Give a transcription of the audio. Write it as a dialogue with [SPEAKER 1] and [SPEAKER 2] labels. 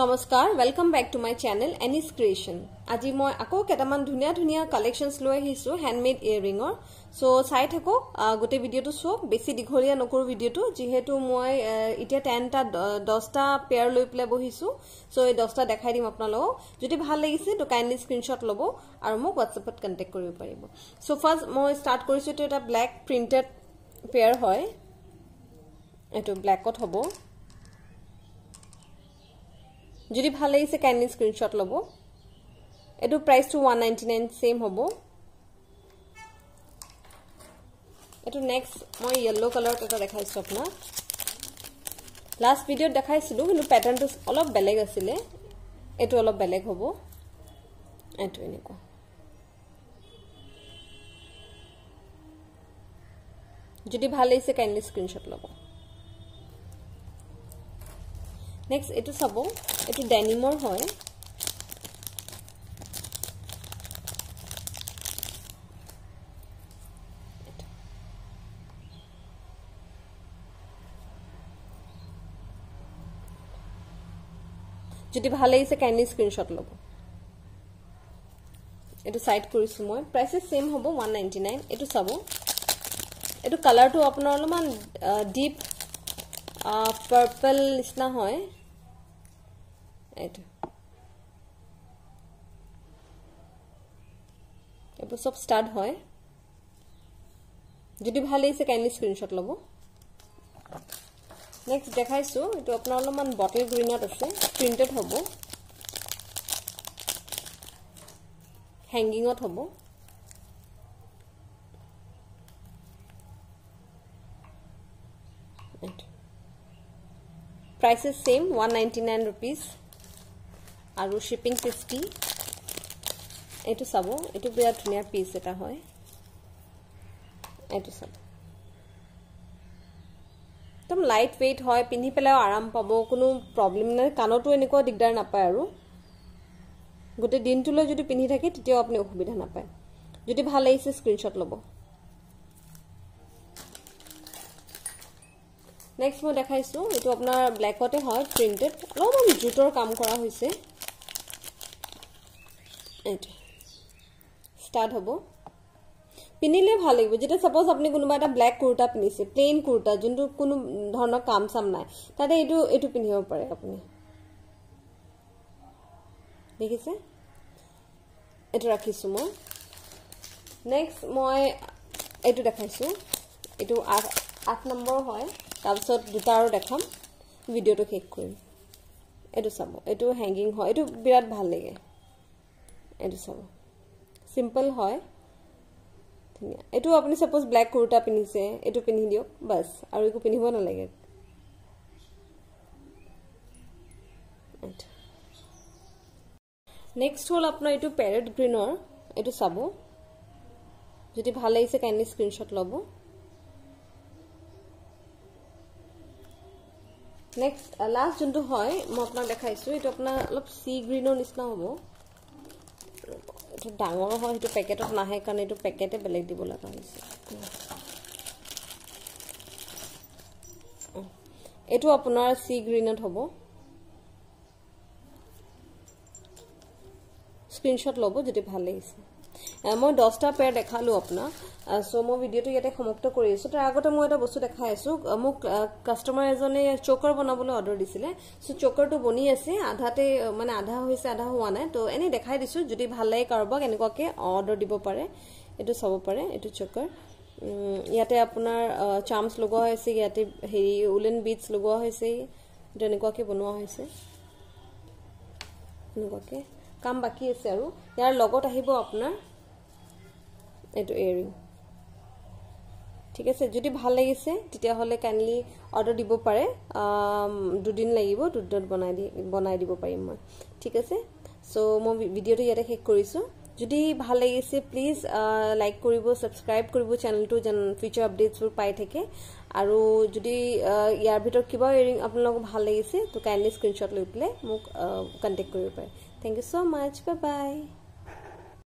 [SPEAKER 1] নমস্কার welcome back to my channel Anis creation আজি মই আকৌ কেইটামান ধুনীয়া ধুনীয়া কালেকশ্যনস লৈ আহিছোঁ হেণ্ডমেড ইয়েৰিঙৰ চ' চাই থাকোঁ গোটেই ভিডিঅ'টো চোৱা বেছি দীঘলীয়া নকৰোঁ ভিডিঅ'টো যিহেতু মই এতিয়া টেনটা দহটা পেয়াৰ লৈ পেলাই বহিছোঁ চ' এই দহটা দেখাই দিম আপোনালোকক যদি ভাল লাগিছে ত' কাইণ্ডলি স্ক্ৰীণশ্বট ল'ব আৰু মোক হোৱাটছএপত কণ্টেক্ট কৰিব পাৰিব চ' ফাৰ্ষ্ট মই ষ্টাৰ্ট কৰিছোঁ এইটো এটা ব্লেক প্ৰিণ্টেড পেয়াৰ হয় এইটো ব্লেকত হ'ব যদি ভাল লাগিছে কাইণ্ডলি স্ক্ৰীণশ্বট ল'ব এইটো প্ৰাইচটো ওৱান নাইণ্টি নাইন ছেম হ'ব এইটো নেক্সট মই য়েল্ল' কালাৰত এটা দেখাইছোঁ আপোনাক লাষ্ট ভিডিঅ'ত দেখাইছিলোঁ কিন্তু পেটাৰ্ণটো অলপ বেলেগ আছিলে এইটো অলপ বেলেগ হ'ব এইটো এনেকুৱা যদি ভাল লাগিছে কাইণ্ডলি স্ক্ৰীণশ্বট ল'ব নেক্সট এইটো চাব এইটো ডেনিমৰ হয় যদি ভাল লাগিছে কাইণ্ডলি স্ক্ৰীণশ্বট ল'ব এইটো চাইড কৰিছোঁ মই প্ৰাইচেছ চেম হ'ব ওৱান নাইণ্টি নাইন এইটো চাব এইটো কালাৰটো আপোনাৰ অলপমান ডিপ পাৰ্পল নিচিনা হয় এটা এরপর সব স্টার্ট হয় যদি ভাল লাগিছে কাইণ্ডলি স্ক্ৰীণশ্বট ল'ব নেক্সট দেখাইছোঁ এইটো আপোনাৰ অলপমান বটল গ্ৰীণত আছে প্ৰিণ্টেড হ'ব হেংগিঙত হ'ব price is same nine rupees আৰু শ্বিপিং ফিফটি এইটো চাব এইটো বিৰাট ধুনীয়া পিচ এটা হয় এইটো চাব একদম লাইট ৱেইট হয় পিন্ধি পেলাইও আৰাম পাব কোনো প্ৰব্লেম নাই কাণতো এনেকুৱা দিগদাৰ নাপায় আৰু গোটেই দিনটোলৈ যদি পিন্ধি থাকে তেতিয়াও আপুনি অসুবিধা নাপায় যদি ভাল লাগিছে স্ক্ৰীণশ্বট ল'ব নেক্সট মই দেখাইছোঁ এইটো আপোনাৰ ব্লেকতে হয় প্ৰিণ্টেড অলপমান জুটৰ কাম কৰা হৈছে ষ্টাৰ্ট হ'ব পিন্ধিলে ভাল লাগিব যেতিয়া চাপ'জ আপুনি কোনোবা এটা ব্লেক কুৰ্তা পিন্ধিছে প্লেইন কুৰ্তা যোনটো কোনো ধৰণৰ কাম চাম নাই তাতে এইটো এইটো পিন্ধিব পাৰে আপুনি দেখিছে এইটো ৰাখিছোঁ মই নেক্সট মই এইটো দেখাইছোঁ এইটো আঠ আঠ নম্বৰ হয় তাৰপিছত দুটা আৰু দেখাম ভিডিঅ'টো শেষ কৰিম এইটো চাব এইটো হেংগিং হয় এইটো বিৰাট ভাল লাগে এইটো চাব চিম্পল হয় ধুনীয়া এইটো আপুনি চাপ'জ ব্লেক কুৰ্তা পিন্ধিছে এইটো পিন্ধি দিয়ক বাছ আৰু একো পিন্ধিব নালাগে নেক্সট হ'ল আপোনাৰ এইটো পেৰেড গ্ৰীণৰ এইটো চাব যদি ভাল লাগিছে কাইণ্ডলি স্ক্ৰীণশ্বট ল'ব নেক্সট লাষ্ট যোনটো হয় মই আপোনাক দেখাইছোঁ এইটো আপোনাৰ অলপ চি গ্ৰীণৰ নিচিনা হ'ব আচলতে ডাঙৰো হয় সেইটো পেকেটত নাহে কাৰণে এইটো পেকেটে বেলেগ দিব লগা হৈছে এইটো আপোনাৰ চি গ্ৰীণত হ'ব স্ক্ৰীণশ্বট ল'ব যদি ভাল লাগিছে মই দহটা পেৰ দেখালোঁ আপোনাক চ' মই ভিডিঅ'টো ইয়াতে সমাপ্ত কৰি আছোঁ তাৰ আগতে মই এটা বস্তু দেখাই আছোঁ মোক কাষ্টমাৰ এজনে চকাৰ বনাবলৈ অৰ্ডাৰ দিছিলে চ' চকাৰটো বনি আছে আধাতে মানে আধা হৈছে আধা হোৱা নাই ত' এনেই দেখাই দিছোঁ যদি ভাল লাগে কাৰোবাক এনেকুৱাকৈ অৰ্ডাৰ দিব পাৰে এইটো চাব পাৰে এইটো চকাৰ ইয়াতে আপোনাৰ চাৰ্মছ লগোৱা হৈছে ইয়াতে হেৰি উলেন বিটছ লগোৱা হৈছে এইটো এনেকুৱাকৈ বনোৱা হৈছে কাম বাকী আছে আৰু ইয়াৰ লগত আহিব আপোনাৰ এইটো ইয়েৰিং ঠিক আছে যদি ভাল লাগিছে তেতিয়াহ'লে কাইণ্ডলি অৰ্ডাৰ দিব পাৰে দুদিন লাগিব দুদিনত বনাই দি বনাই দিব পাৰিম মই ঠিক আছে চ' মই ভিডিঅ'টো ইয়াতে শেষ কৰিছোঁ যদি ভাল লাগিছে প্লিজ লাইক কৰিব ছাবস্ক্ৰাইব কৰিব চেনেলটো যেন ফিউচাৰ আপডেটছবোৰ পাই থাকে আৰু যদি ইয়াৰ ভিতৰত কিবা ইয়েৰিং আপোনালোকক ভাল লাগিছে ত' কাইণ্ডলি স্ক্ৰীণশ্বট লৈ পেলাই মোক কণ্টেক্ট কৰিব পাৰে thank you so' much bye bye